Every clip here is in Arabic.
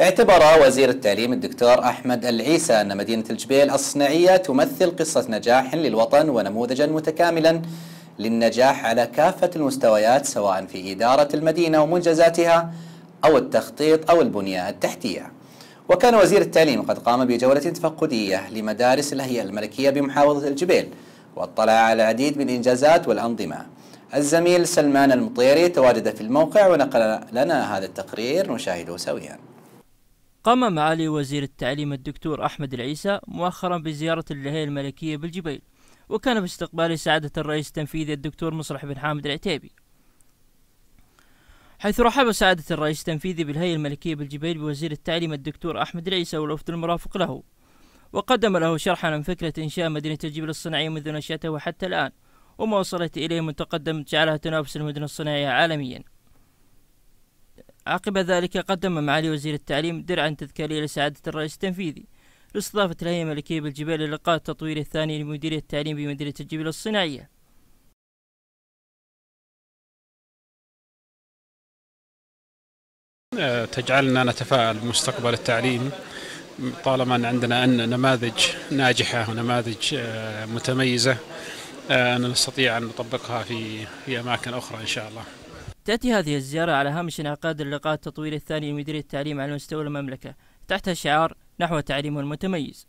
اعتبر وزير التعليم الدكتور أحمد العيسى أن مدينة الجبيل الصناعية تمثل قصة نجاح للوطن ونموذجا متكاملا للنجاح على كافة المستويات سواء في إدارة المدينة ومنجزاتها أو التخطيط أو البنية التحتية وكان وزير التعليم قد قام بجولة تفقدية لمدارس الهيئة الملكية بمحافظة الجبيل واطلع على العديد من الإنجازات والأنظمة الزميل سلمان المطيري تواجد في الموقع ونقل لنا هذا التقرير نشاهده سويا قام معالي وزير التعليم الدكتور أحمد العيسى مؤخرا بزيارة اللهية الملكية بالجبيل وكان باستقبال سعادة الرئيس التنفيذي الدكتور مصلح بن حامد العتيبي حيث رحب سعادة الرئيس التنفيذي بالهيئة الملكية بالجبيل بوزير التعليم الدكتور أحمد العيسى والوفد المرافق له وقدم له شرحا عن فكرة إنشاء مدينة الجبل الصناعية منذ نشأته وحتى الآن وما وصلت إليه من تقدم جعلها تنافس المدن الصناعية عالميا عقب ذلك قدم معالي وزير التعليم درعا تذكاريا لسعادة الرئيس التنفيذي لاستضافة الهيئة الملكية بالجبال للقاء التطويري الثاني لمديرية التعليم بمديرية الجبال الصناعية تجعلنا نتفائل بمستقبل التعليم طالما أن عندنا أن نماذج ناجحة ونماذج آه، متميزة آه، أن نستطيع أن نطبقها في في أماكن أخرى إن شاء الله تأتي هذه الزيارة على هامش انعقاد اللقاء التطويري الثاني لمديرية التعليم على مستوى المملكة تحت شعار نحو التعليم المتميز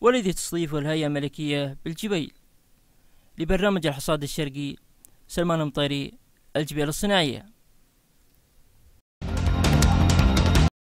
والذي تستضيفه الهيئة الملكية بالجبيل لبرنامج الحصاد الشرقي سلمان المطيري الجبيل الصناعية